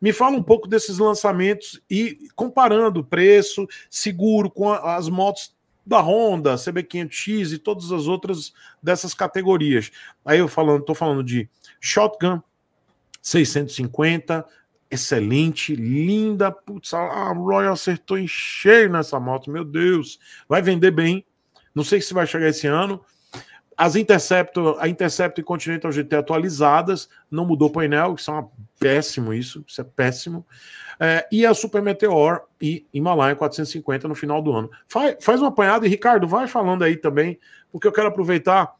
Me fala um pouco desses lançamentos e comparando preço, seguro com as motos da Honda, CB500X e todas as outras dessas categorias. Aí eu falando, tô falando de Shotgun 650, excelente, linda, putz, a Royal acertou em cheio nessa moto, meu Deus. Vai vender bem. Não sei se vai chegar esse ano, as Interceptor, a Interceptor e Continental GT atualizadas, não mudou o painel, isso é péssimo isso, isso é péssimo. É, e a Super Meteor e Himalaia 450 no final do ano. Faz, faz uma apanhada e, Ricardo, vai falando aí também, porque eu quero aproveitar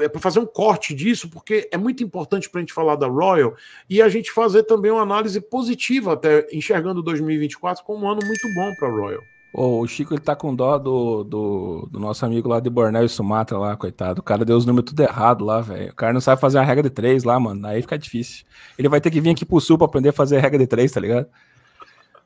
é para fazer um corte disso, porque é muito importante para a gente falar da Royal e a gente fazer também uma análise positiva, até enxergando 2024 como um ano muito bom para a Royal. Oh, o Chico ele tá com dó do, do, do, nosso amigo lá de Bornel e Sumatra lá, coitado. O cara deu os números tudo errado lá, velho. O cara não sabe fazer a regra de três lá, mano. Aí fica difícil. Ele vai ter que vir aqui pro sul pra aprender a fazer a regra de três, tá ligado?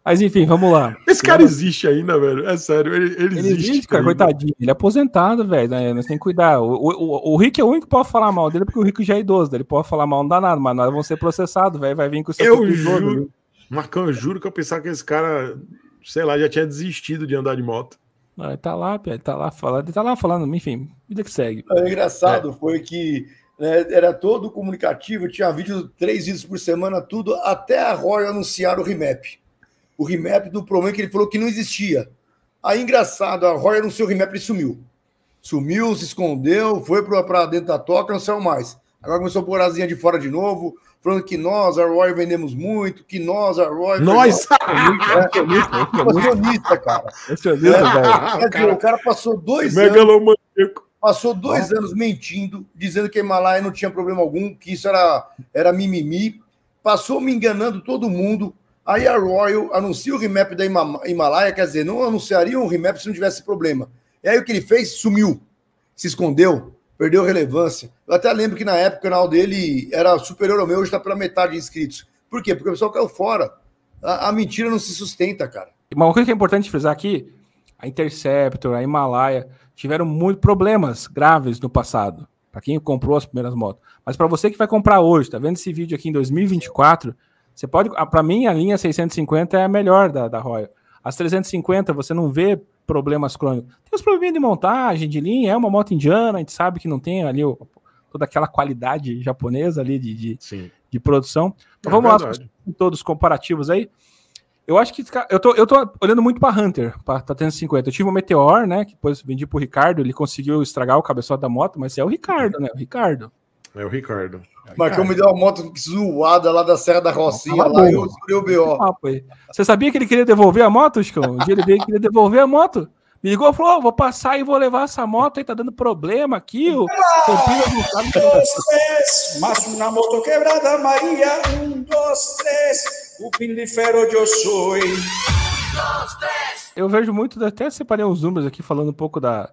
Mas enfim, vamos lá. Esse cara existe ainda, velho. É sério, ele, ele, ele existe. existe cara, ainda. coitadinho. Ele é aposentado, velho. Né? Nós tem que cuidar. O, o, o, Rick é o único que pode falar mal dele, porque o Rick já é idoso. Né? Ele pode falar mal, não dá nada, mas nós vamos ser processados, velho. Vai vir com o seu Eu tipo juro. Marcão, eu juro que eu pensava que esse cara sei lá, já tinha desistido de andar de moto. Ah, tá lá, tá lá falando, tá lá falando, enfim, vida que segue. É, o engraçado é. foi que né, era todo comunicativo, tinha vídeo, três vídeos por semana, tudo, até a Roy anunciar o remap. O remap do problema que ele falou que não existia. Aí, engraçado, a Roy anunciou o remap e sumiu. Sumiu, se escondeu, foi para dentro da toca, não saiu mais. Agora começou a pôr asinha de fora de novo, falando que nós, a Roy, vendemos muito, que nós, a Roy. Nós! Acionista, cara. Acionista, velho. É. O cara passou dois anos. Passou dois anos mentindo, dizendo que a Himalaia não tinha problema algum, que isso era, era mimimi. Passou me enganando todo mundo. Aí a Royal anuncia o remap da Himalaia, quer dizer, não anunciaria um remap se não tivesse problema. E aí o que ele fez? Sumiu. Se escondeu perdeu relevância. Eu até lembro que na época o canal dele era superior ao meu, hoje está para metade de inscritos. Por quê? Porque o pessoal caiu fora. A, a mentira não se sustenta, cara. Uma coisa que é importante frisar aqui: a Interceptor, a Himalaia tiveram muitos problemas graves no passado. Para quem comprou as primeiras motos. Mas para você que vai comprar hoje, tá vendo esse vídeo aqui em 2024, você pode. Para mim, a linha 650 é a melhor da, da Royal. As 350 você não vê problemas crônicos. Tem os probleminhas de montagem, de linha, é uma moto indiana, a gente sabe que não tem ali o, toda aquela qualidade japonesa ali de, de, de produção. Então é vamos verdade. lá todos os comparativos aí. Eu acho que eu tô, eu tô olhando muito para Hunter, para tá tendo Eu tive o um Meteor, né? Que depois vendi pro Ricardo, ele conseguiu estragar o cabeçote da moto, mas é o Ricardo, uhum. né? O Ricardo. É o Ricardo. Marcão é me deu uma moto zoada lá da Serra da Rocinha, lá eu eu o BO. Você sabia que ele queria devolver a moto, Chicão? Um dia ele veio e queria devolver a moto. Me ligou e falou: oh, vou passar e vou levar essa moto aí, tá dando problema aqui. O Campina do Estado. Mas uma moto quebrada, Maria. Um, dois, três. O pino de ferro de sou. Um, dois, três. Eu vejo muito, até separei uns números aqui falando um pouco da,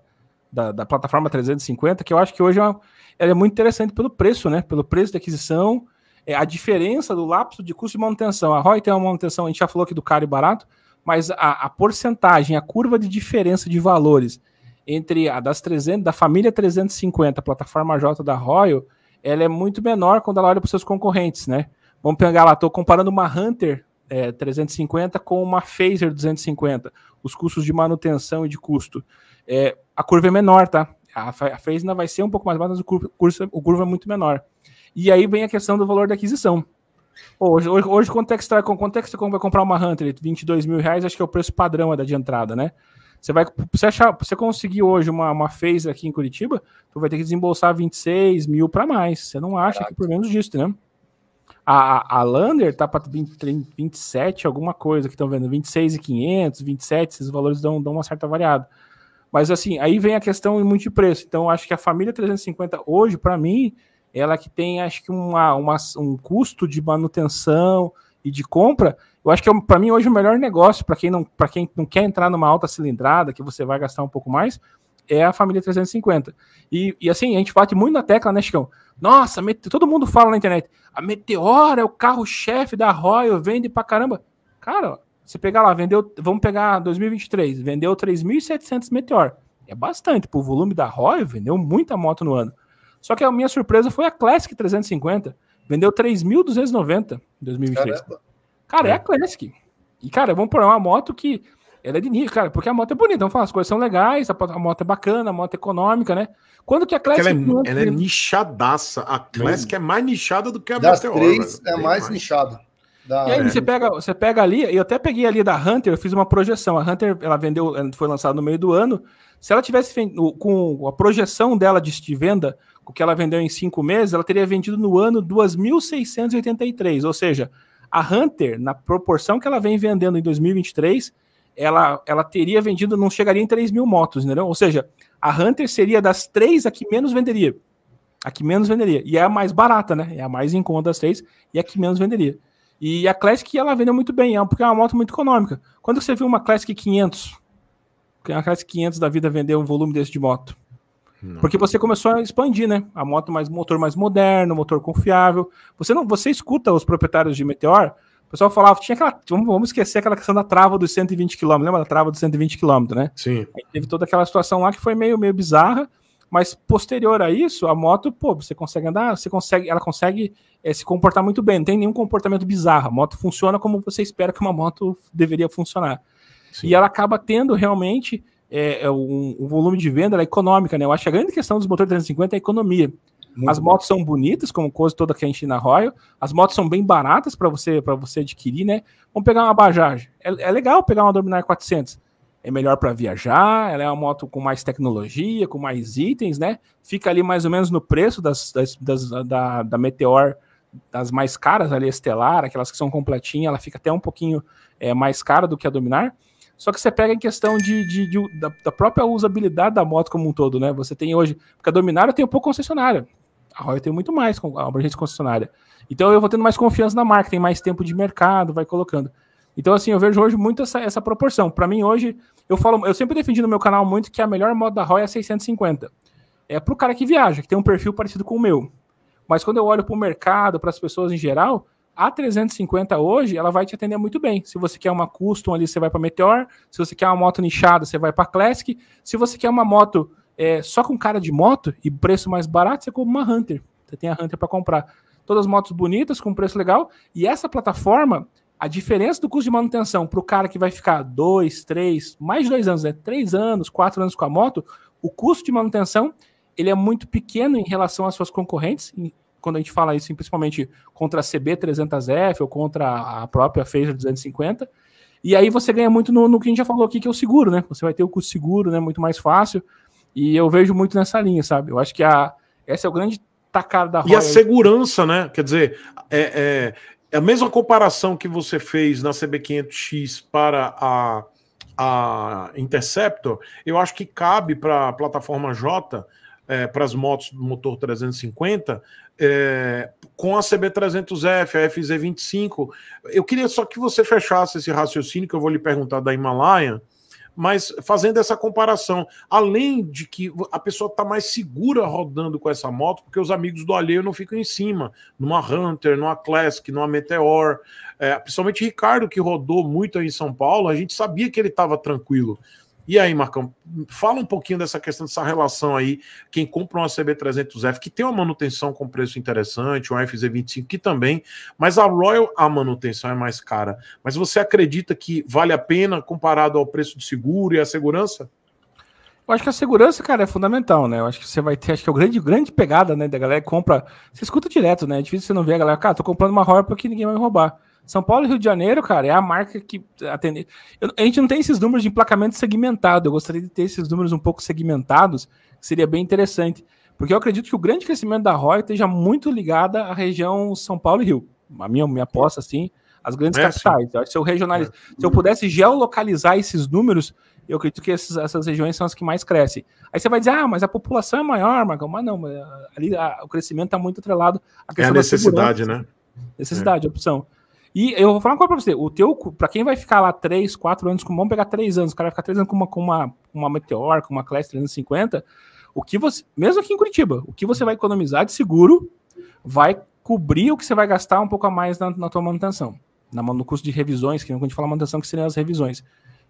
da, da plataforma 350, que eu acho que hoje é uma ela é muito interessante pelo preço, né? Pelo preço de aquisição, é, a diferença do lapso de custo de manutenção. A ROI tem uma manutenção, a gente já falou aqui do caro e barato, mas a, a porcentagem, a curva de diferença de valores entre a das 300, da família 350, a plataforma J da Royal, ela é muito menor quando ela olha para os seus concorrentes, né? Vamos pegar lá, estou comparando uma Hunter é, 350 com uma Phaser 250, os custos de manutenção e de custo. É, a curva é menor, tá? a, a Phrase ainda vai ser um pouco mais baixa mas o curso, o curva é muito menor. E aí vem a questão do valor da aquisição. Hoje, hoje, hoje quanto é que você vai, é comprar uma Hunter? 22 mil reais, acho que é o preço padrão é da de entrada, né? Você vai, você achar, você conseguir hoje uma, uma Phase aqui em Curitiba, tu vai ter que desembolsar 26 mil para mais. Você não acha Caraca. que por menos disso, né? A, a Lander tá para 27, alguma coisa que estão vendo, 26 e 500, 27, esses valores dão, dão uma certa variada. Mas assim, aí vem a questão muito de preço. Então, acho que a família 350 hoje, para mim, ela que tem, acho que uma, uma, um custo de manutenção e de compra, eu acho que é, para mim hoje o melhor negócio para quem não para quem não quer entrar numa alta cilindrada, que você vai gastar um pouco mais, é a família 350. E, e assim, a gente bate muito na tecla, né, Chicão? Nossa, todo mundo fala na internet, a Meteora é o carro-chefe da Royal, vende pra caramba. Cara, você pegar lá, vendeu, vamos pegar 2023, vendeu 3.700 Meteor. É bastante, pro volume da Roy, vendeu muita moto no ano. Só que a minha surpresa foi a Classic 350, vendeu 3.290 em 2023. Caramba. Cara, é. é a Classic. E, cara, vamos pôr uma moto que ela é de nicho, cara, porque a moto é bonita. Vamos falar, as coisas são legais, a, moto é bacana, a moto é econômica, né? Quando que a Classic. Ela é, ela é né? nichadaça. A Classic é mais nichada do que a Das Meteor. três né? é mais, mais nichada. Da e aí, você pega, você pega ali, eu até peguei ali da Hunter, eu fiz uma projeção. A Hunter, ela vendeu, foi lançada no meio do ano. Se ela tivesse com a projeção dela de venda, o que ela vendeu em cinco meses, ela teria vendido no ano 2.683. Ou seja, a Hunter, na proporção que ela vem vendendo em 2023, ela, ela teria vendido, não chegaria em 3 mil motos, entendeu? Ou seja, a Hunter seria das três a que menos venderia. A que menos venderia. E é a mais barata, né? É a mais em conta das três e a que menos venderia. E a Classic ela vendeu muito bem, é porque é uma moto muito econômica. Quando você viu uma Classic 500? Porque uma Classic 500 da vida vendeu um volume desse de moto. Não. Porque você começou a expandir, né? A moto mais motor mais moderno, motor confiável. Você não, você escuta os proprietários de Meteor, o pessoal falava, tinha aquela, vamos, vamos esquecer aquela questão da trava dos 120 km, lembra da trava dos 120 km, né? Sim. Aí teve toda aquela situação lá que foi meio meio bizarra, mas posterior a isso, a moto, pô, você consegue andar, você consegue, ela consegue é, se comportar muito bem, não tem nenhum comportamento bizarro. A moto funciona como você espera que uma moto deveria funcionar. Sim. E ela acaba tendo realmente é, um, um, volume de venda ela é econômica, né? Eu acho que a grande questão dos motores 350 é a economia. Muito as bom. motos são bonitas, como coisa toda que a gente na Royal. As motos são bem baratas para você para você adquirir, né? Vamos pegar uma Bajaj. É, é legal pegar uma Dominar 400 é melhor para viajar, ela é uma moto com mais tecnologia, com mais itens, né? Fica ali mais ou menos no preço das, das, das da, da Meteor, das mais caras ali, Estelar, aquelas que são completinhas, ela fica até um pouquinho é, mais cara do que a Dominar. Só que você pega em questão de, de, de da, da, própria usabilidade da moto como um todo, né? Você tem hoje, porque a Dominar tem um pouco concessionária, a Royal tem muito mais com a abrangência concessionária. Então eu vou tendo mais confiança na marca, tem mais tempo de mercado, vai colocando. Então, assim, eu vejo hoje muito essa, essa proporção. Para mim, hoje, eu falo, eu sempre defendi no meu canal muito que a melhor moto da Royal é a 650. É para o cara que viaja, que tem um perfil parecido com o meu. Mas quando eu olho para o mercado, para as pessoas em geral, a 350 hoje, ela vai te atender muito bem. Se você quer uma custom ali, você vai para Meteor. Se você quer uma moto nichada, você vai para Classic. Se você quer uma moto é, só com cara de moto e preço mais barato, você compra uma Hunter. Você tem a Hunter para comprar. Todas as motos bonitas, com preço legal. E essa plataforma, a diferença do custo de manutenção para o cara que vai ficar dois, três, mais dois anos, né? Três anos, quatro anos com a moto, o custo de manutenção ele é muito pequeno em relação às suas concorrentes. Quando a gente fala isso, principalmente contra a CB300F ou contra a própria Phaser 250. E aí você ganha muito no, no que a gente já falou aqui, que é o seguro, né? Você vai ter o custo seguro, né? Muito mais fácil. E eu vejo muito nessa linha, sabe? Eu acho que a, essa é o grande tacar da roda. E a segurança, né? Quer dizer, é, é, é a mesma comparação que você fez na CB500X para a, a Interceptor, eu acho que cabe para a plataforma J, é, para as motos do motor 350, é, com a CB300F, a FZ25. Eu queria só que você fechasse esse raciocínio que eu vou lhe perguntar da Himalaya mas fazendo essa comparação, além de que a pessoa está mais segura rodando com essa moto, porque os amigos do alheio não ficam em cima, numa Hunter, numa Classic, numa Meteor, é, principalmente Ricardo, que rodou muito aí em São Paulo, a gente sabia que ele estava tranquilo. E aí, Marcão, fala um pouquinho dessa questão dessa relação aí, quem compra uma CB300F, que tem uma manutenção com preço interessante, uma FZ25 que também, mas a Royal, a manutenção é mais cara. Mas você acredita que vale a pena comparado ao preço de seguro e à segurança? Eu acho que a segurança, cara, é fundamental, né? Eu acho que você vai ter, acho que é o grande, grande pegada, né, da galera que compra. Você escuta direto, né? É difícil você não ver a galera, cara, ah, tô comprando uma Royal porque ninguém vai me roubar. São Paulo e Rio de Janeiro, cara, é a marca que atende. a gente não tem esses números de emplacamento segmentado. Eu gostaria de ter esses números um pouco segmentados, seria bem interessante. Porque eu acredito que o grande crescimento da Roy esteja muito ligado à região São Paulo e Rio. A minha, minha aposta, assim, as grandes é, capitais. Se eu, regionaliz... É. se eu pudesse geolocalizar esses números, eu acredito que essas, essas, regiões são as que mais crescem. Aí você vai dizer, ah, mas a população é maior, Marcão. Mas não, ah, ali a, ah, o crescimento está muito atrelado à questão é a necessidade, né? Necessidade, é. opção. E eu vou falar uma coisa pra você: o teu, pra quem vai ficar lá 3, 4 anos, com, vamos pegar 3 anos, o cara vai ficar 3 anos com uma, com uma, uma Meteor, com uma Class 350, o que você, mesmo aqui em Curitiba, o que você vai economizar de seguro vai cobrir o que você vai gastar um pouco a mais na, na tua manutenção, na, no custo de revisões, que a gente fala manutenção, que seriam as revisões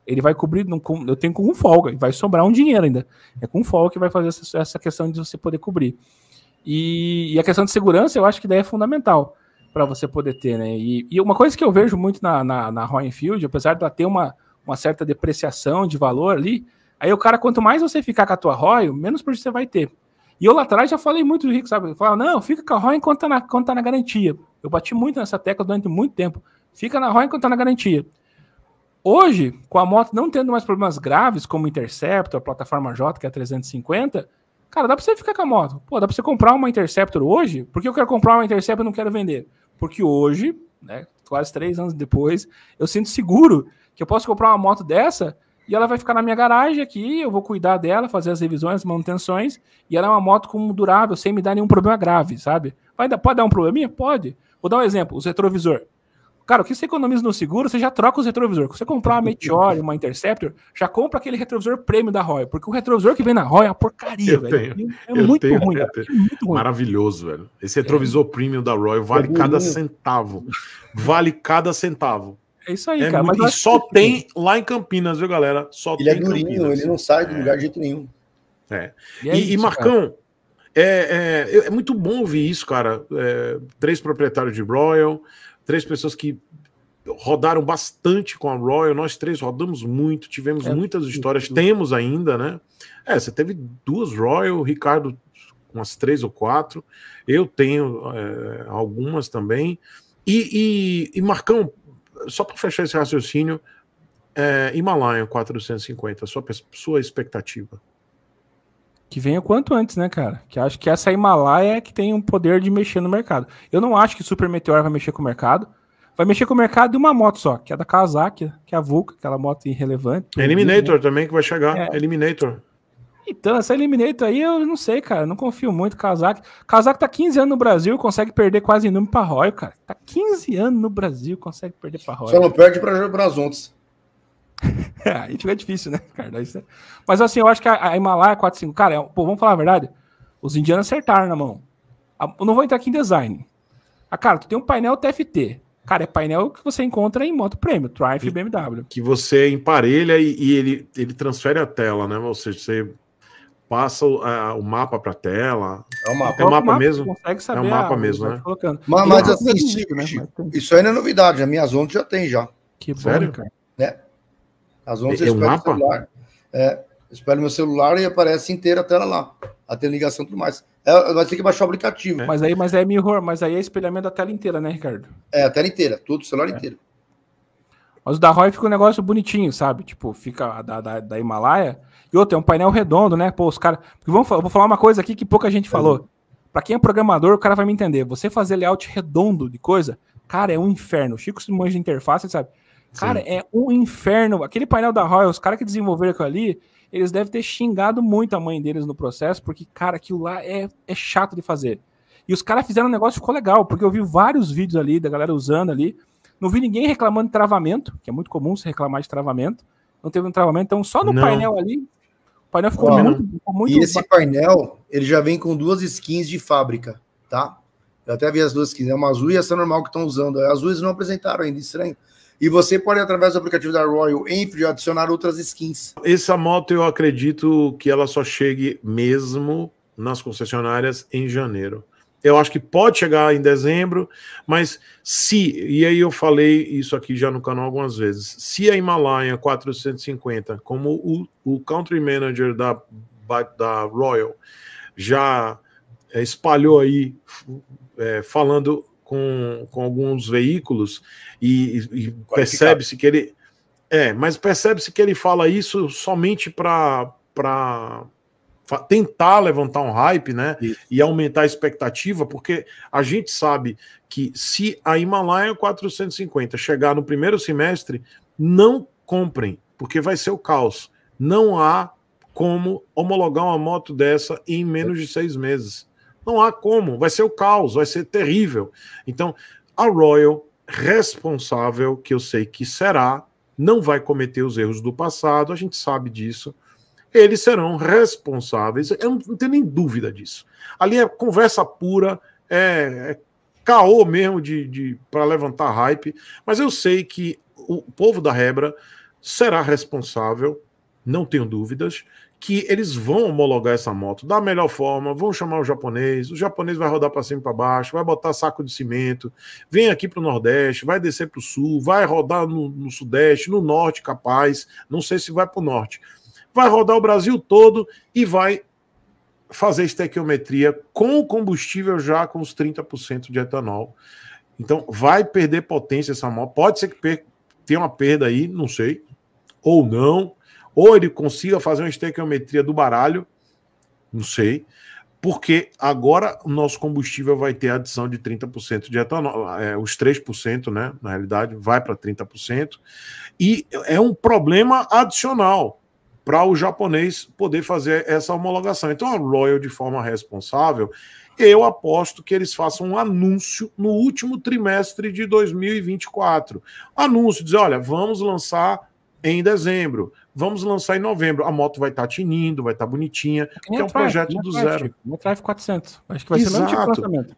ele vai cobrir, eu tenho com folga, vai sobrar um dinheiro ainda. É com folga que vai fazer essa, essa questão de você poder cobrir. E, e, a questão de segurança, eu acho que daí é fundamental para você poder ter, né? E, e, uma coisa que eu vejo muito na, na, na Field, apesar de ela ter uma, uma certa depreciação de valor ali, aí o cara, quanto mais você ficar com a tua Roy, menos prejuízo você vai ter. E eu lá atrás já falei muito do Rico, sabe? Eu falava, não, fica com a Roy enquanto tá, na, enquanto tá na garantia. Eu bati muito nessa tecla durante muito tempo. Fica na Roy enquanto tá na garantia. Hoje, com a moto não tendo mais problemas graves como o Interceptor, a plataforma J, que é a 350, cara, dá pra você ficar com a moto. Pô, dá pra você comprar uma Interceptor hoje? Porque eu quero comprar uma Interceptor e não quero vender. Porque hoje, né, quase três anos depois, eu sinto seguro que eu posso comprar uma moto dessa e ela vai ficar na minha garagem aqui, eu vou cuidar dela, fazer as revisões, manutenções, e ela é uma moto como durável, sem me dar nenhum problema grave, sabe? pode dar um probleminha? Pode. Vou dar um exemplo, os retrovisor. Cara, o que você economiza no seguro, você já troca os retrovisores. Se você comprar uma Meteor, uma Interceptor, já compra aquele retrovisor prêmio da Roy. Porque o retrovisor que vem na Roy é uma porcaria, eu velho. Tenho, é, eu muito tenho, ruim, é, muito ruim, Maravilhoso, velho. Esse retrovisor é. da Roy vale é cada centavo. Vale cada centavo. É isso aí, é cara. Muito... Mas e só que... tem lá em Campinas, viu, galera? Só ele é tem é durinho, Campinas. ele não sai do é. lugar de jeito nenhum. É. E, é e, isso, e Marcão, é, é, é, muito bom ouvir isso, cara. É, três proprietários de Royal, três pessoas que rodaram bastante com a Royal, nós três rodamos muito, tivemos é, muitas histórias, temos ainda, né? É, você teve duas Royal, Ricardo umas três ou quatro, eu tenho é, algumas também. E, e, e Marcão, só para fechar esse raciocínio, é, Himalaia 450, sua, sua expectativa? Que venha o quanto antes, né, cara? Que acho que essa Himalaia é que tem um poder de mexer no mercado. Eu não acho que Super Meteor vai mexer com o mercado. Vai mexer com o mercado de uma moto só, que é da Kawasaki, que é a Vulca, aquela moto irrelevante. Eliminator né? também que vai chegar. É. Eliminator. Então, essa Eliminator aí eu não sei, cara. Não confio muito. Kazak. Kazak tá 15 anos no Brasil, consegue perder quase em número pra Royal, cara. Tá 15 anos no Brasil, consegue perder pra Royal. Só não perde pra Brasuntos. aí fica difícil, né, cara? Mas assim, eu acho que a, a Himalaia 45, cara, é, pô, vamos falar a verdade. Os indianos acertaram na mão. A, eu não vou entrar aqui em design. a ah, cara, tu tem um painel TFT. Cara, é painel que você encontra em moto prêmio, Triumph e BMW. Que você emparelha e, e, ele, ele transfere a tela, né? Ou seja, você passa o, a, o mapa para tela. É o mapa, é o mapa, mapa mesmo? Consegue é saber é o mapa a, mesmo, né? Mas, mas assim, é né? isso ainda é novidade. A minha Zonta já tem já. Que bom, Sério? cara. Às 11 é, é eu espelho o celular. É, espelho meu celular e aparece inteira a tela lá. A ligação e tudo mais. É, vai tem que baixar o aplicativo. É. Mas aí, mas aí é mirror, mas aí é espelhamento da tela inteira, né, Ricardo? É, a tela inteira, tudo, celular é. inteiro. Mas o da Roy fica um negócio bonitinho, sabe? Tipo, fica da, da, da Himalaia. E outro, é um painel redondo, né? Pô, os caras. vou falar uma coisa aqui que pouca gente é. falou. Pra quem é programador, o cara vai me entender. Você fazer layout redondo de coisa, cara, é um inferno. Chico se manja de interface, sabe? Cara, Sim. é um inferno. Aquele painel da Royal, os caras que desenvolveram aquilo ali, eles devem ter xingado muito a mãe deles no processo, porque, cara, aquilo lá é, é chato de fazer. E os caras fizeram um negócio que ficou legal, porque eu vi vários vídeos ali da galera usando ali. Não vi ninguém reclamando de travamento, que é muito comum se reclamar de travamento. Não teve um travamento, então só no não. painel ali. O painel ficou, muito, ficou muito. E esse bacana. painel, ele já vem com duas skins de fábrica, tá? Eu até vi as duas skins, é uma azul e essa normal que estão usando. As azuis não apresentaram ainda, estranho. E você pode, através do aplicativo da Royal Enfield, adicionar outras skins. Essa moto eu acredito que ela só chegue mesmo nas concessionárias em janeiro. Eu acho que pode chegar em dezembro, mas se, e aí eu falei isso aqui já no canal algumas vezes, se a Himalaia 450, como o, o country manager da, da Royal, já eh, espalhou aí é, falando com, com alguns veículos e, e percebe-se que ele. É, mas percebe-se que ele fala isso somente para tentar levantar um hype, né? Isso. E aumentar a expectativa, porque a gente sabe que se a Himalaia 450 chegar no primeiro semestre, não comprem, porque vai ser o caos. Não há como homologar uma moto dessa em menos de seis meses. Não há como, vai ser o caos, vai ser terrível. Então, a Royal, responsável, que eu sei que será, não vai cometer os erros do passado, a gente sabe disso. Eles serão responsáveis, eu não tenho nem dúvida disso. Ali é conversa pura, é, é caô mesmo de, de para levantar hype, mas eu sei que o povo da Rebra será responsável, não tenho dúvidas, que eles vão homologar essa moto da melhor forma, vão chamar o japonês, o japonês vai rodar para cima e para baixo, vai botar saco de cimento, vem aqui para o Nordeste, vai descer para o Sul, vai rodar no, no, Sudeste, no Norte, capaz, não sei se vai para o Norte. Vai rodar o Brasil todo e vai fazer estequiometria com o combustível já com os 30% de etanol. Então, vai perder potência essa moto. Pode ser que tenha uma perda aí, não sei, ou não, ou ele consiga fazer uma estequiometria do baralho, não sei, porque agora o nosso combustível vai ter adição de 30% de etanol, é, os 3%, né, na realidade, vai para 30%, e é um problema adicional para o japonês poder fazer essa homologação. Então, a Royal, de forma responsável, eu aposto que eles façam um anúncio no último trimestre de 2024. Anúncio, dizer, olha, vamos lançar em dezembro. Vamos lançar em novembro. A moto vai estar tá tinindo, vai estar tá bonitinha, é que é um projeto né? do zero. Meu Drive 400. Acho que vai Exato. ser o tipo de lançamento.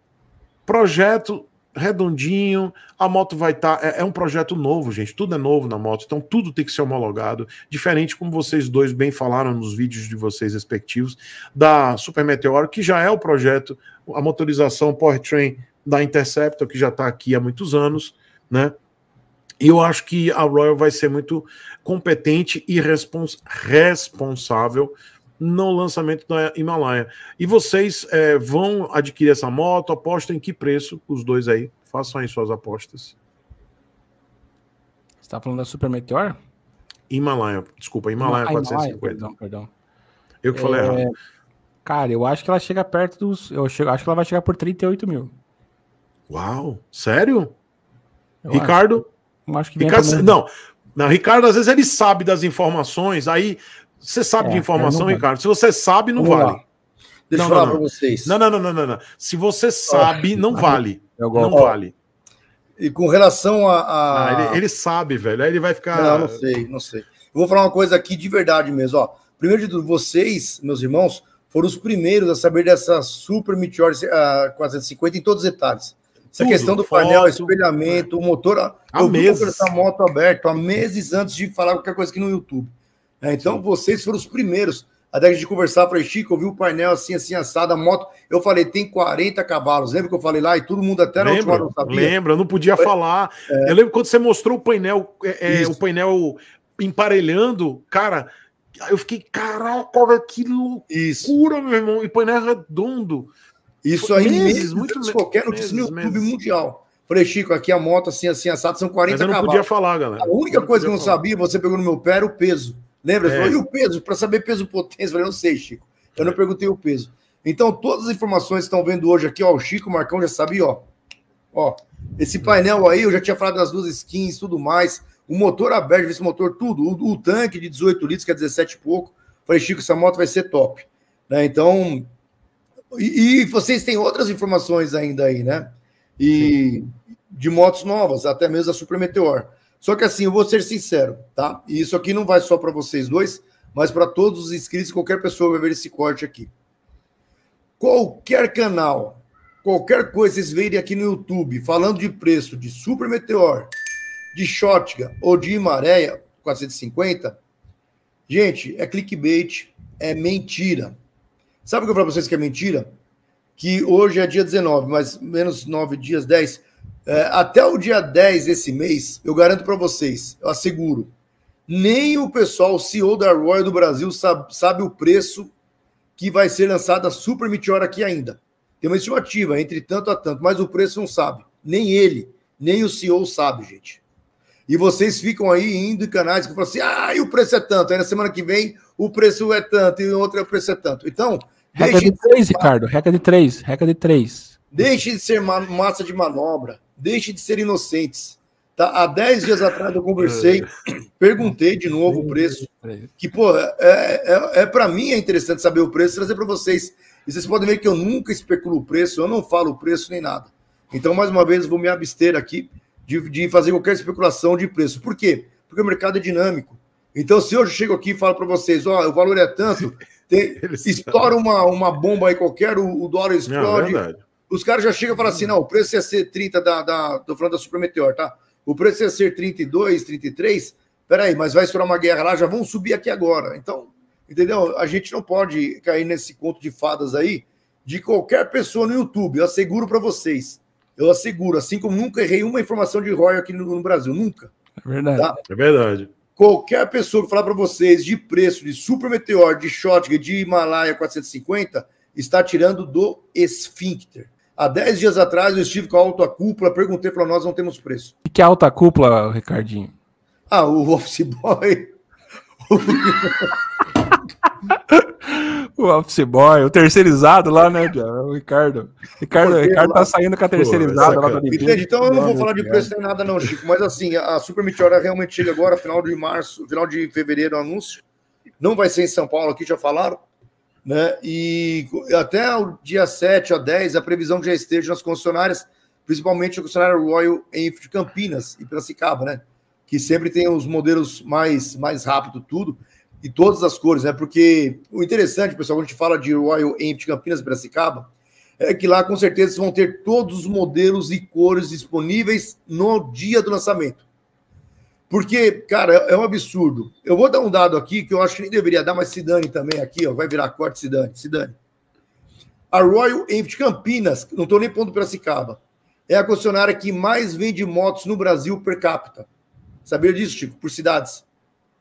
Projeto redondinho, a moto vai estar. Tá, é, é, um projeto novo, gente. Tudo é novo na moto, então tudo tem que ser homologado. Diferente, como vocês dois bem falaram nos vídeos de vocês respectivos, da Super Meteoro, que já é o projeto, a motorização powertrain da Interceptor, que já está aqui há muitos anos, né? E eu acho que a Royal vai ser muito competente e respons responsável no lançamento da Himalaia. E vocês é, vão adquirir essa moto? apostem em que preço? Os dois aí. Façam aí suas apostas. Você está falando da Super Meteor? Himalaia. Desculpa, Himalaia 450. Ah, Himalaia, perdão, perdão. Eu que falei é, errado. Cara, eu acho que ela chega perto dos. Eu chego, acho que ela vai chegar por 38 mil. Uau! Sério? Eu Ricardo? Acho. Acho que Ricardo, não, não, Ricardo, às vezes ele sabe das informações, aí você sabe é, de informação, vale. É, Ricardo. Se você sabe, não Vamos vale. Lá. Deixa não, eu falar para vocês. Não, não, não, não, não, não, Se você sabe, não vale. Eu Não vale. E com relação a. a... Ah, ele, ele, sabe, velho. Aí ele vai ficar. Não, não sei, não sei. Eu vou falar uma coisa aqui de verdade mesmo. Ó, primeiro de tudo, vocês, meus irmãos, foram os primeiros a saber dessa super Meteor uh, ah, 450 em todos os detalhes. Essa questão do painel, foto, espelhamento, é. o motor. A eu mesa. essa moto aberta há meses antes de falar qualquer coisa aqui no YouTube. É, então, Sim. vocês foram os primeiros. Até que a gente conversar, falei, Chico, eu vi o painel assim, assim, assado, a moto. Eu falei, tem 40 cavalos. Lembra que eu falei lá e todo mundo até na última hora não sabia? Lembra, não podia falar. É... Eu lembro quando você mostrou o painel, é, é o painel emparelhando, cara. Eu fiquei, caraca, que loucura, Isso. meu irmão. E painel é redondo. Isso aí meses, muito meses, qualquer notícia meses, no YouTube meses. mundial. Falei, Chico, aqui a moto assim, assim, assado, são 40 cavalos. eu não cavalos. podia falar, galera. A única eu coisa que eu não sabia, você pegou no meu pé, era o peso. Lembra? É. e o peso? Para saber peso potência. Eu falei, não sei, Chico. Eu é. não perguntei o peso. Então, todas as informações que estão vendo hoje aqui, ó, o Chico, o Marcão já sabia, ó. Ó, esse painel aí, eu já tinha falado das duas skins tudo mais. O motor aberto, esse motor, tudo. O, o tanque de 18 litros, que é 17 e pouco. Falei, Chico, essa moto vai ser top. Né? Então, e, e, vocês têm outras informações ainda aí, né? E Sim. de motos novas, até mesmo a Super Meteor. Só que assim, eu vou ser sincero, tá? E isso aqui não vai só para vocês dois, mas para todos os inscritos, qualquer pessoa vai ver esse corte aqui. Qualquer canal, qualquer coisa vocês verem aqui no YouTube, falando de preço de Super Meteor, de Shotgun ou de Imaréia 450, gente, é clickbait, é mentira. Sabe o que eu falo para vocês que é mentira? Que hoje é dia 19, mas menos 9 dias, 10. É, até o dia 10 desse mês, eu garanto para vocês, eu asseguro, nem o pessoal, o CEO da Royal do Brasil, sabe, sabe o preço que vai ser lançada a Super Meteor aqui ainda. Tem uma estimativa, entre tanto a tanto, mas o preço não sabe. Nem ele, nem o CEO sabe, gente. E vocês ficam aí indo em canais que falam assim: ah, e o preço é tanto. Aí na semana que vem o preço é tanto e outra é o preço é tanto. Então, regra de, três, Ricardo, regra de três, regra de três. Deixe de ser massa de manobra, deixe de ser inocentes. Tá? Há dez dias atrás eu conversei, perguntei de novo o preço. Que, pô, é, é, é, é para mim é interessante saber o preço, trazer para vocês. E vocês podem ver que eu nunca especulo o preço, eu não falo o preço nem nada. Então, mais uma vez, vou me abster aqui de, de fazer qualquer especulação de preço. Por quê? Porque o mercado é dinâmico. Então, se hoje eu chego aqui e falo para vocês, ó, o valor é tanto, tem, estoura uma, uma bomba aí qualquer, o, o dólar explode. Não, é os caras já chegam e falam assim: não, o preço ia é ser 30 da. da tô falando da Supermeteor, tá? O preço ia é ser 32, 33. Peraí, mas vai estourar uma guerra lá, já vão subir aqui agora. Então, entendeu? A gente não pode cair nesse conto de fadas aí de qualquer pessoa no YouTube. Eu asseguro para vocês. Eu asseguro, assim como nunca errei uma informação de Royal aqui no, no Brasil. Nunca. É verdade. Tá? É verdade. Qualquer pessoa que falar para vocês de preço de Super Meteor, de Shotgun, de Himalaia 450, está tirando do esfíncter. Há 10 dias atrás eu estive com a alta cúpula, perguntei para nós, não temos preço. E que é alta cúpula, Ricardinho? Ah, o Office Boy. o office boy, o terceirizado lá, né, o Ricardo. Ricardo, Ricardo tá saindo com a terceirizada lá do Então eu não vou falar de preço nem nada não, Chico, mas assim, a Super Meteora realmente chega agora, final de março, final de fevereiro, anúncio. Não vai ser em São Paulo, aqui já falaram, né? E até o dia 7 a 10, a previsão já esteja nas concessionárias, principalmente a concessionária Royal em Campinas e Piracicaba, né? Que sempre tem os modelos mais mais rápido tudo e todas as cores, né? Porque o interessante, pessoal, quando a gente fala de Royal Enfield Campinas Piracicaba, é que lá com certeza vão ter todos os modelos e cores disponíveis no dia do lançamento. Porque, cara, é um absurdo. Eu vou dar um dado aqui que eu acho que nem deveria dar, mas se dane também aqui, ó, vai virar corte, se dane, se dane. A Royal Enfield Campinas, não estou nem pondo Piracicaba, é a concessionária que mais vende motos no Brasil per capita. Sabia disso, Chico? Por cidades?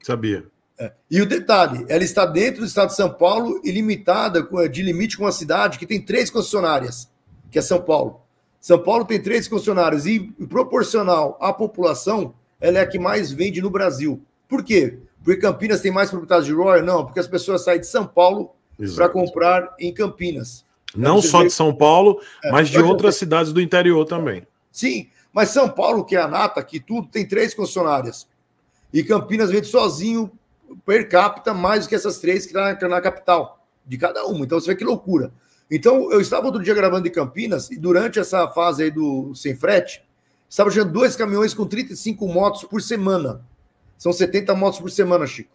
Sabia. É. E o detalhe, ela está dentro do estado de São Paulo e limitada é, de limite com a cidade que tem três concessionárias, que é São Paulo. São Paulo tem três concessionárias e, proporcional à população, ela é a que mais vende no Brasil. Por quê? Porque Campinas tem mais propriedades de Royal? Não, porque as pessoas saem de São Paulo para comprar em Campinas. Não então, só de São Paulo, é, mas de outras cidades do interior também. Sim, mas São Paulo, que é a nata, que tudo, tem três concessionárias. E Campinas vende sozinho per capita mais do que essas três que está na, tá na, capital de cada uma. Então você vê que loucura. Então eu estava outro dia gravando em Campinas e durante essa fase aí do sem frete, estava gerando dois caminhões com 35 motos por semana. São 70 motos por semana, Chico.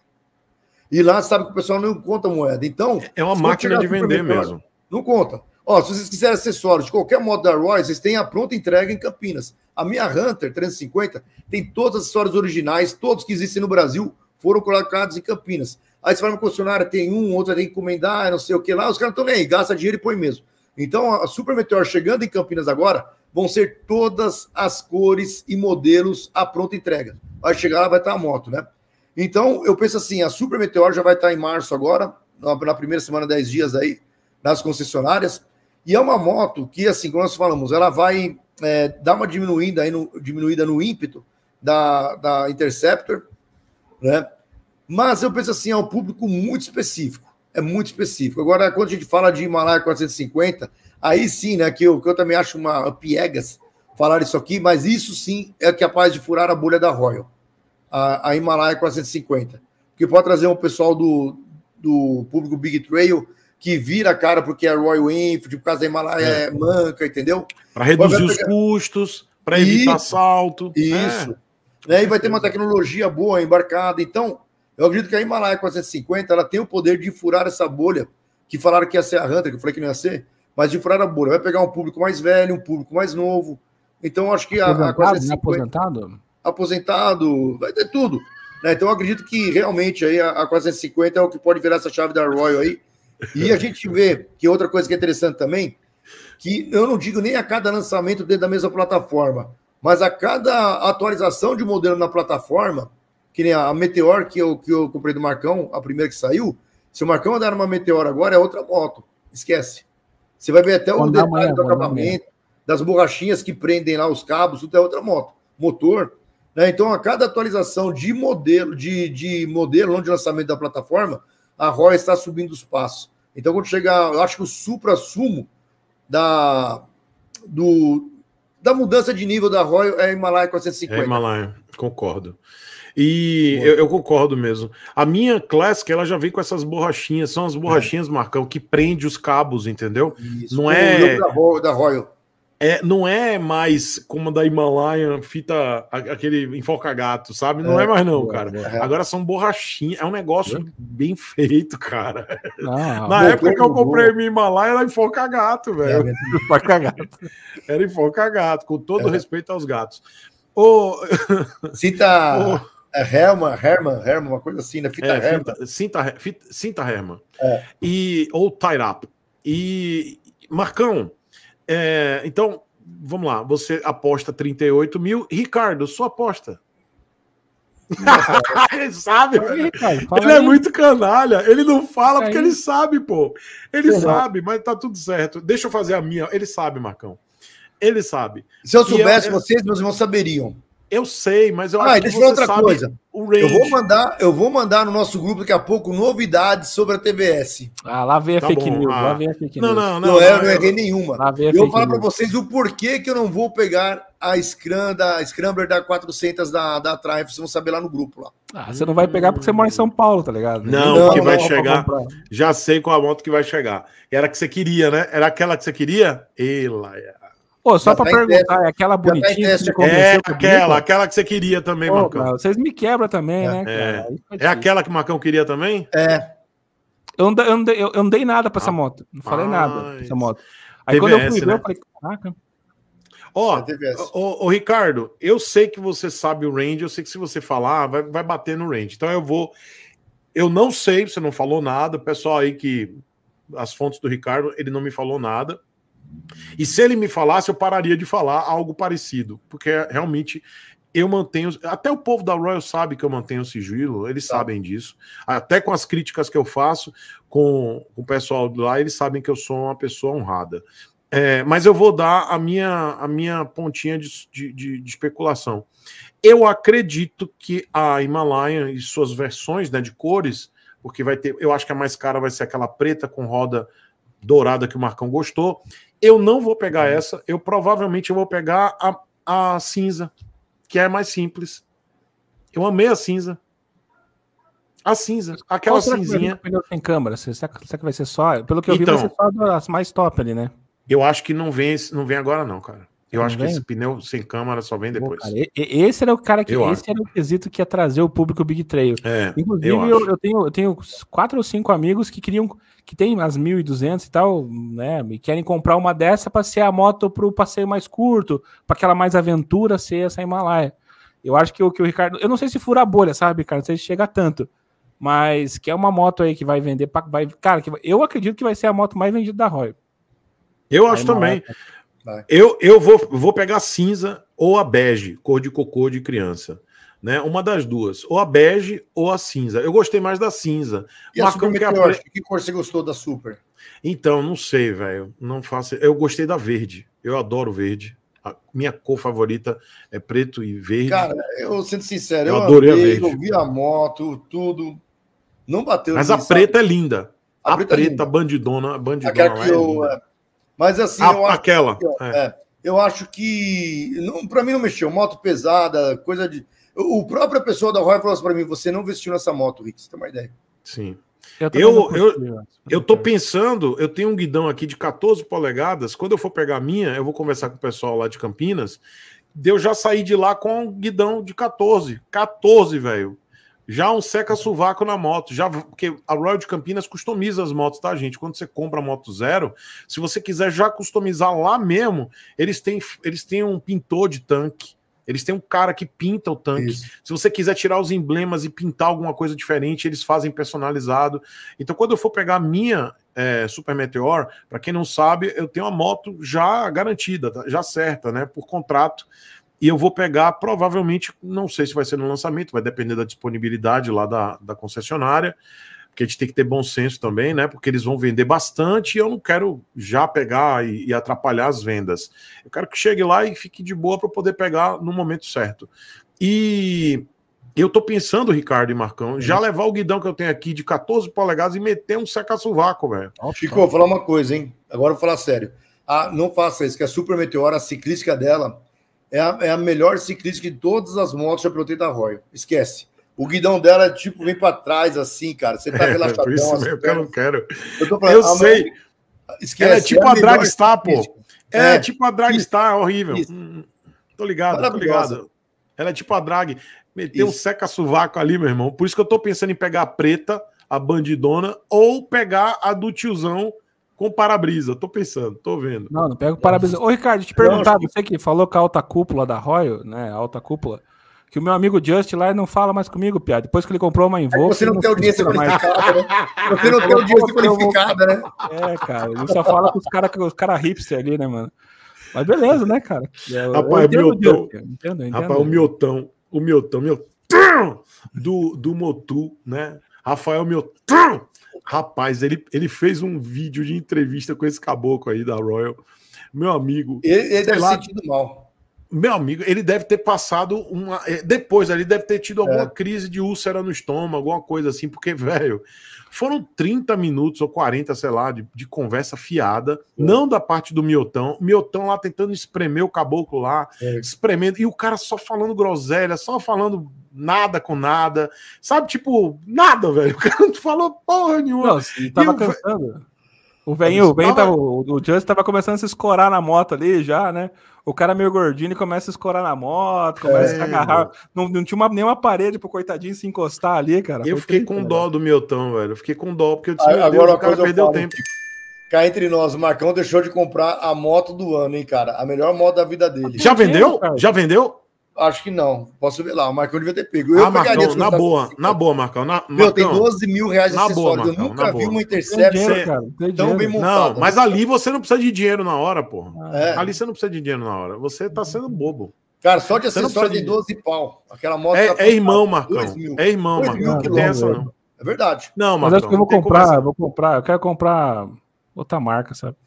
E lá sabe que o pessoal não conta moeda. Então. É uma máquina de vender mesmo. Não conta. Ó, se vocês quiserem acessórios de qualquer moto da Royce, vocês têm a pronta entrega em Campinas. A minha Hunter 350 tem todas as acessórios originais, todos que existem no Brasil, foram colocados em Campinas. Aí você fala no concessionário, tem um, outro tem que encomendar, não sei o que lá, os caras estão nem aí, gasta dinheiro e põe mesmo. Então, a Super Meteor chegando em Campinas agora, vão ser todas as cores e modelos à pronta entrega. Vai chegar lá, vai estar a moto, né? Então, eu penso assim, a Super Meteor já vai estar em março agora, na primeira semana, 10 dias aí, nas concessionárias. E é uma moto que, assim, como nós falamos, ela vai é, dar uma diminuída, aí no, diminuída no ímpeto da, da Interceptor, né? Mas eu penso assim, é um público muito específico, é muito específico. Agora, quando a gente fala de Himalaia 450, aí sim, né, que eu, que eu também acho uma piegas falar isso aqui, mas isso sim é capaz de furar a bolha da Royal, a, a Himalaia 450, que pode trazer um pessoal do, do público Big Trail que vira a cara porque é Royal Enfield, por causa da Himalaia é. é. manca, entendeu? Para reduzir pegar... os custos, para evitar isso, salto. Isso. É. Né? E vai ter uma tecnologia boa embarcada. Então, eu acredito que a Himalaia 450 ela tem o poder de furar essa bolha que falaram que ia ser a Hunter, que eu falei que não ia ser, mas de furar a bolha. Vai pegar um público mais velho, um público mais novo. Então, acho que a, a 450... Né? Aposentado? Aposentado, vai ter tudo. Né? Então, acredito que realmente aí a, a 450 é o que pode virar essa chave da Royal aí. E a gente vê que outra coisa que é interessante também, que eu não digo nem a cada lançamento dentro da mesma plataforma, mas a cada atualização de modelo na plataforma, que nem a Meteor que eu, que eu comprei do Marcão, a primeira que saiu, se o Marcão andar numa Meteor agora, é outra moto. Esquece. Você vai ver até o detalhe amanhã, do acabamento, das borrachinhas que prendem lá os cabos, tudo é outra moto. Motor. Né? Então, a cada atualização de modelo, de, de modelo, de lançamento da plataforma, a ROI está subindo os passos. Então, quando chegar, eu acho que o supra-sumo da, do, da mudança de nível da Royal é Himalaia 450. É Himalaia, concordo. E eu, eu, concordo mesmo. A minha Classic, ela já vem com essas borrachinhas, são as borrachinhas, é. Marcão, que prende os cabos, entendeu? Isso. Não é. Da, da Royal é, não é mais como a da Himalaia, fita, aquele enfoca-gato, sabe? Não é, é mais não, é, cara. É. Agora são borrachinhas, é um negócio é? bem feito, cara. Ah, Na época que eu comprei minha Himalaia, era enfoca-gato, é, velho. Enfoca-gato. Era enfoca-gato, com todo respeito aos gatos. O... Cita o... Herman, Herman, Herman, uma coisa assim, né? Fita é, Herman. cinta, fita, cinta Herman. E, ou Tie Up. E, Marcão, é, então, vamos lá. Você aposta 38 mil. Ricardo, sua aposta. ele sabe, aí, Ricardo, ele é aí. é muito canalha. Ele não fala porque ele sabe, pô. Ele sabe, mas tá tudo certo. Deixa eu fazer a minha. Ele sabe, Marcão. Ele sabe. Se eu soubesse, eu... É, é vocês, meus irmãos saberiam. Eu sei, mas eu ah, acho deixa que outra coisa. Eu vou mandar, eu vou mandar no nosso grupo daqui a pouco novidades sobre a TBS. Ah, lá vem a tá fake bom, news, ah. lá vem a fake não, news. Não, não, não, é, eu não errei nenhuma. Lá vem a eu vou falar para vocês o porquê que eu não vou pegar a scram, da a Scrambler da 400 da da Triumph, vocês vão saber lá no grupo lá. Ah, você não vai pegar porque você mora em São Paulo, tá ligado? Não, não que vai chegar. Já sei qual a moto que vai chegar. Era a que você queria, né? Era aquela que você queria? Ela. É. Pô, só para tá perguntar, é aquela tá bonitinha. Tá é, aquela, comigo? aquela que você queria também, macão Marcão. Cara, vocês me quebram também, é. né? É. Cara? É, é aquela que o Marcão queria também? É. Eu não, eu não, eu não dei nada para essa ah, moto. Não falei nada pra essa moto. Aí quando eu fui ver, né? eu falei, caraca. Ó, oh, oh, Ricardo, eu sei que você sabe o range, eu sei que se você falar, vai, vai bater no range. Então eu vou. Eu não sei, você não falou nada. O pessoal aí que. As fontes do Ricardo, ele não me falou nada. E se ele me falasse, eu pararia de falar algo parecido, porque realmente eu mantenho. Até o povo da Royal sabe que eu mantenho o sigilo, eles tá. sabem disso. Até com as críticas que eu faço com, com o pessoal de lá, eles sabem que eu sou uma pessoa honrada. É, mas eu vou dar a minha, a minha pontinha de, de, de, especulação. Eu acredito que a Himalaya e suas versões né, de cores, porque vai ter, eu acho que a mais cara vai ser aquela preta com roda dourada que o Marcão gostou. Eu não vou pegar uhum. essa, eu provavelmente vou pegar a, a cinza, que é mais simples. Eu amei a cinza. A cinza, aquela cinzinha. Pneu tem câmera, será que, será que vai ser só? Pelo que eu então, vi, vai então. ser só as mais top ali, né? Eu acho que não vem, não vem agora, não, cara. Eu não acho vem? que esse pneu sem câmara só vem depois. cara, esse era o cara que. Eu esse acho. era o quesito que ia trazer o público Big Trail. É, Inclusive, eu, eu, eu, tenho, eu tenho quatro ou cinco amigos que queriam. que tem as 1.200 e tal, né? E querem comprar uma dessa para ser a moto para o passeio mais curto, para aquela mais aventura ser essa Himalaia. Eu acho que o que o Ricardo. Eu não sei se fura a bolha, sabe, Ricardo? Não sei se chega tanto. Mas que é uma moto aí que vai vender. Pra, vai, cara, que, eu acredito que vai ser a moto mais vendida da Royal. Eu acho também. Tá- eu, eu vou, vou pegar a cinza ou a bege, cor de cocô de criança. Né? Uma das duas, ou a bege ou a cinza. Eu gostei mais da cinza. E a super que, que cor você gostou da super? Então, não sei, velho. Não faço. Eu gostei da verde. Eu adoro verde. A minha cor favorita é preto e verde. Cara, eu sendo sincero, eu, eu adorei amei, a verde. Eu vi a moto, tudo. Não bateu. Mas a preta é linda. A, a preta, é preta é bandidona, bandidona. Aquela que é eu, mas assim, a, eu acho aquela. Que, é, é. eu acho que. Para mim não mexeu. Moto pesada, coisa de. O, próprio própria pessoa da Roy falou assim para mim: você não vestiu nessa moto, Rick. Você tem uma ideia. Sim. Eu, eu, eu, tô pensando, eu tenho um guidão aqui de 14 polegadas. Quando eu for pegar a minha, eu vou conversar com o pessoal lá de Campinas. Eu já saí de lá com um guidão de 14. 14, velho. Já um seca suvaco na moto. Já, porque a Royal de Campinas customiza as motos, tá, gente? Quando você compra a moto zero, se você quiser já customizar lá mesmo, eles têm, eles têm um pintor de tanque. Eles têm um cara que pinta o tanque. Isso. Se você quiser tirar os emblemas e pintar alguma coisa diferente, eles fazem personalizado. Então, quando eu for pegar a minha é, Super Meteor, para quem não sabe, eu tenho a moto já garantida, tá, já certa, né? Por contrato. E eu vou pegar, provavelmente, não sei se vai ser no lançamento, vai depender da disponibilidade lá da, da concessionária, porque a gente tem que ter bom senso também, né? Porque eles vão vender bastante e eu não quero já pegar e, e atrapalhar as vendas. Eu quero que chegue lá e fique de boa para poder pegar no momento certo. E eu tô pensando, Ricardo e Marcão, já levar o guidão que eu tenho aqui de 14 polegadas e meter um seca-sovaco, velho. Chico, vou falar uma coisa, hein? Agora eu vou falar sério. Ah, não faça isso, que a é Super Meteora, a ciclística dela, é a, é a melhor ciclística de todas as motos já pilotei da Royal. Esquece. O guidão dela é tipo, vem para trás, assim, cara. Você tá é, relaxadão. Isso mesmo que eu não quero. Eu, tô pra... eu sei. Esquece. Ela é, é tipo é a, a Dragstar, pô. É, é, tipo a Dragstar, isso. É horrível. Hum, hum, hum, tô ligado, tô ligado. Ela é tipo a drag. Meteu isso. um seca suvaco ali, meu irmão. Por isso que eu tô pensando em pegar a preta, a bandidona, ou pegar a do tiozão com para-brisa. Tô pensando, tô vendo. Não, não pega o para-brisa. Ô, Ricardo, te perguntar, você que falou com a alta cúpula da Royal, né? Alta cúpula. Que o meu amigo Just lá não fala mais comigo, piada. Depois que ele comprou uma é Invoke... você não, não tem audiência qualificada, né? Você não tem audiência qualificada, né? É, cara. Ele só fala com os caras os cara hipster ali, né, mano? Mas beleza, né, cara? Eu, rapaz, eu o Miotão... Just, rapaz, o Miotão... O Miotão... Miotão do, do Motu, né? Rafael Miotão Rapaz, ele, ele fez um vídeo de entrevista com esse caboclo aí da Royal. Meu amigo. Ele, ele deve lá, sentido mal. Meu amigo, ele deve ter passado uma. É, depois ali, deve ter tido alguma é. crise de úlcera no estômago, alguma coisa assim, porque, velho, foram 30 minutos ou 40, sei lá, de, de conversa fiada, é. não da parte do Miotão. Miotão lá tentando espremer o caboclo lá, é. espremendo, e o cara só falando groselha, só falando nada com nada, sabe? Tipo, nada, velho. O cara não falou porra nenhuma. Nossa, assim, e tava e cansando. O velhinho, o, velhinho tava, é. o, o Justin tava começando a se escorar na moto ali já, né? O cara meio gordinho começa a escorar na moto, começa é, a agarrar. Não, não, tinha uma, nenhuma parede pro coitadinho se encostar ali, cara. Eu Foi fiquei triste, com né, velho. dó do Miltão, velho. Eu fiquei com dó, porque eu disse, Aí, ah, agora Deus, o cara perdeu tempo. Cá entre nós, o Marcão deixou de comprar a moto do ano, hein, cara? A melhor moto da vida dele. Já vendeu? Já vendeu? Acho que não. Posso ver lá. O Marcão devia ter pego. Eu ah, Marcão, na boa, assim, na boa, Marcão. Na, Marcão. Meu, tem 12 mil reais de acessório. Boa, Marcão, eu nunca vi boa. uma intercepção tão bem montada. Não, né? mas ali você não precisa de dinheiro na hora, porra. É. Ali você não precisa de dinheiro na hora. Você tá sendo bobo. Cara, só de acessório de... 12 pau. Aquela moto. É, tá é irmão, Marcão. É irmão, Marcão. que tem essa, não. É verdade. Não, Marcão. Mas acho que eu vou comprar, vou comprar. Eu quero comprar outra marca, sabe?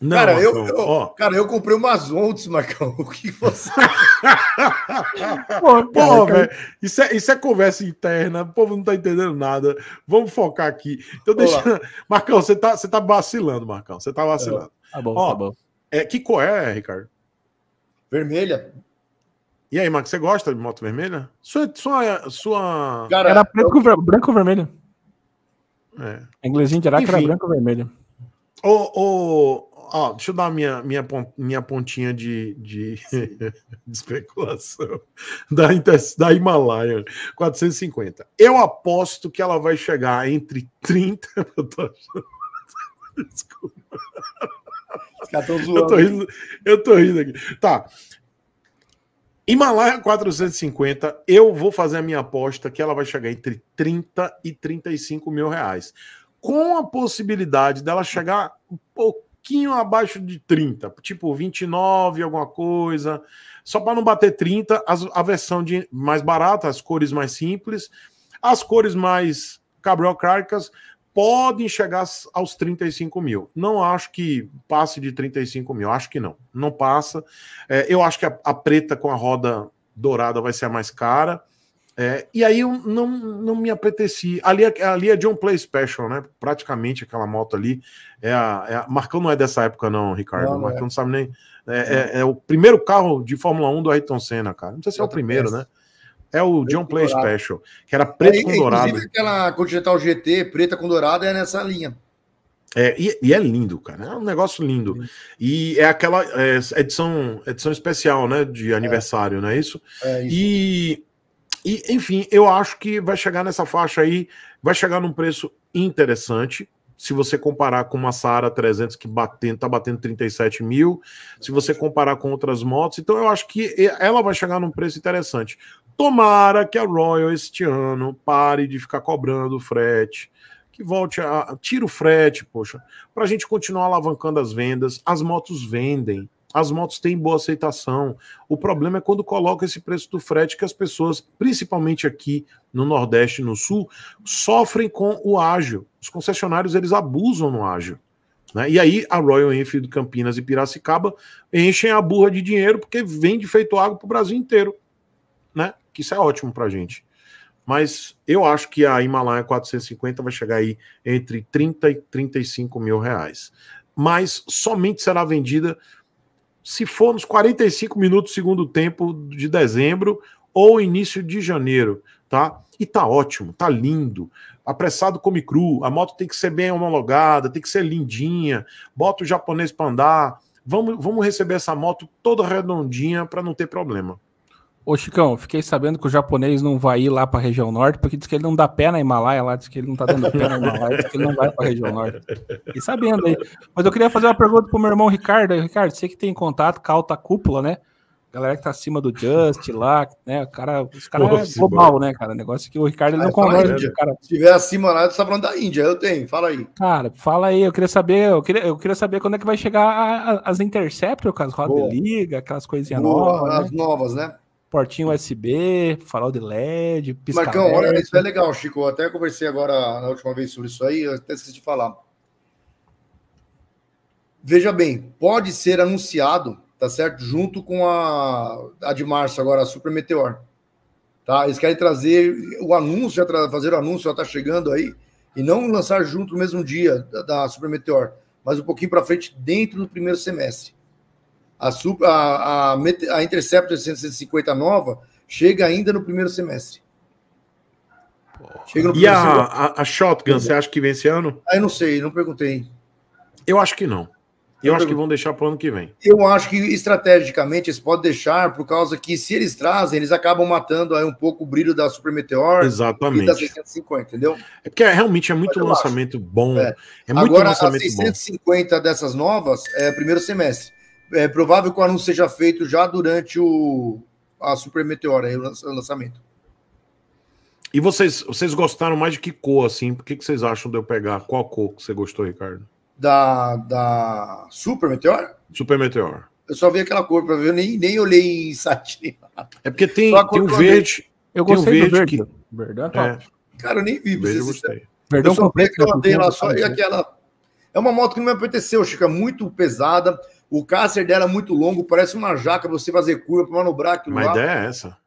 Não, cara, eu, eu ó, cara, eu comprei umas ontes, Marcão. O que você. Pô, Pô velho, isso é, isso é conversa interna, o povo não tá entendendo nada. Vamos focar aqui. Então, deixa. Marcão, você tá, você tá vacilando, Marcão. Você tá é. vacilando. Tá bom, tá bom. É, que cor é, Ricardo? Vermelha. E aí, Marcos, você gosta de moto vermelha? Sua. sua, sua... Cara, era branco, eu... branco ou vermelho? É. A inglesinha de Araca era é branco ou vermelho? Ô, ô, ó, deixa eu dar minha, minha, minha pontinha de, de, de especulação da, da Himalaia 450. Eu aposto que ela vai chegar entre 30. Eu tô... Desculpa. Eu tô, rindo, eu tô rindo aqui. Tá. Himalaia 450, eu vou fazer a minha aposta que ela vai chegar entre 30 e 35 mil reais. Com a possibilidade dela chegar um pouco pouquinho abaixo de 30, tipo 29, alguma coisa. Só para não bater 30, a versão de mais barata, as cores mais simples, as cores mais cabriocráticas podem chegar aos 35 mil. Não acho que passe de 35 mil, acho que não. Não passa. É, eu acho que a, a preta com a roda dourada vai ser a mais cara. É, e aí eu não, não me apeteci. Ali, é, ali é John Play Special, né? Praticamente aquela moto ali. É a, é a... Marcão não é dessa época, não, Ricardo. Não, Marcão é. não sabe nem. É, é, é, o primeiro carro de Fórmula 1 do Ayrton Senna, cara. Não sei se é o primeiro, né? É o John Play Special, que era preto com dourado. Aquela Continental GT preta com dourado é nessa linha. É, e, e, é lindo, cara. É um negócio lindo. E é aquela é, edição, edição especial, né? De aniversário, é. não é isso? É isso. E e, enfim, eu acho que vai chegar nessa faixa aí, vai chegar num preço interessante. Se você comparar com uma Saara 300 que batendo, tá batendo 37 mil, se você comparar com outras motos, então eu acho que ela vai chegar num preço interessante. Tomara que a Royal este ano pare de ficar cobrando frete, que volte a. Tira o frete, poxa, para a gente continuar alavancando as vendas. As motos vendem. As motos têm boa aceitação. O problema é quando coloca esse preço do frete que as pessoas, principalmente aqui no Nordeste e no Sul, sofrem com o ágio. Os concessionários eles abusam no ágio. Né? E aí a Royal Enfield Campinas e Piracicaba enchem a burra de dinheiro porque vende feito água para o Brasil inteiro. Né? Que isso é ótimo para a gente. Mas eu acho que a Himalaia 450 vai chegar aí entre 30 e 35 mil reais. Mas somente será vendida se for nos 45 minutos do segundo tempo de dezembro ou início de janeiro, tá? E tá ótimo, tá lindo. Apressado come cru, a moto tem que ser bem homologada, tem que ser lindinha, bota o japonês para andar. Vamos, vamos receber essa moto toda redondinha para não ter problema. Ô Chicão, fiquei sabendo que o japonês não vai ir lá para a região norte, porque diz que ele não dá pé na Himalaia lá, diz que ele não tá dando pé na Himalaia, diz que ele não vai para a região norte. E sabendo aí. Mas eu queria fazer uma pergunta pro meu irmão Ricardo. Ricardo, você que tem contato com a alta cúpula, né? Galera que tá acima do Just lá, né? O cara, os caras é global, né, cara? O negócio é que o Ricardo não conversa. Cara. Se tiver acima lá, você tá falando da Índia, eu tenho, fala aí. Cara, fala aí, eu queria saber, eu queria, eu queria saber quando é que vai chegar a, a, as Interceptor, com as rodas de liga, aquelas coisinhas Boa, novas. As né? novas, né? portinho USB, farol de LED, piscar. Marcão, olha, isso é legal, Chico. Eu até conversei agora na última vez sobre isso aí, eu até esqueci de falar. Veja bem, pode ser anunciado, tá certo? Junto com a, a de março agora, a Super Meteor. Tá? Eles querem trazer o anúncio, já fazer o anúncio, já tá chegando aí, e não lançar junto no mesmo dia da, da Super Meteor, mas um pouquinho para frente dentro do primeiro semestre. A, super, a, a, a Interceptor 650 nova chega ainda no primeiro semestre. Chega no primeiro e semestre. a, a, Shotgun, você acha que vem esse ano? Ah, eu não sei, não perguntei. Eu acho que não. Eu, eu acho que vão deixar para o ano que vem. Eu acho que estrategicamente eles podem deixar, por causa que se eles trazem, eles acabam matando aí um pouco o brilho da Super Meteor Exatamente. e da 650, entendeu? É porque é, realmente é muito lançamento acho. bom. É, é muito Agora, lançamento a 650 bom. dessas novas é primeiro semestre. É provável que o anúncio seja feito já durante o, a Super Meteora, o lançamento. E vocês, vocês gostaram mais de que cor, assim? Por que, que vocês acham de eu pegar? Qual cor que você gostou, Ricardo? Da, da Super Meteor? Super Meteor. Eu só vi aquela cor, para ver, eu nem, nem olhei em site. É porque tem, tem o verde. Eu gostei um verde, do verde. Que... É. é. Cara, eu nem vi. Verde é eu gostei. Verdão eu só comprei aquela lá só e aquela... É uma moto que não me apeteceu, Chica. É muito pesada. O cárcer dela é muito longo, parece uma jaca você fazer curva para manobrar aquilo Uma lá. ideia é essa.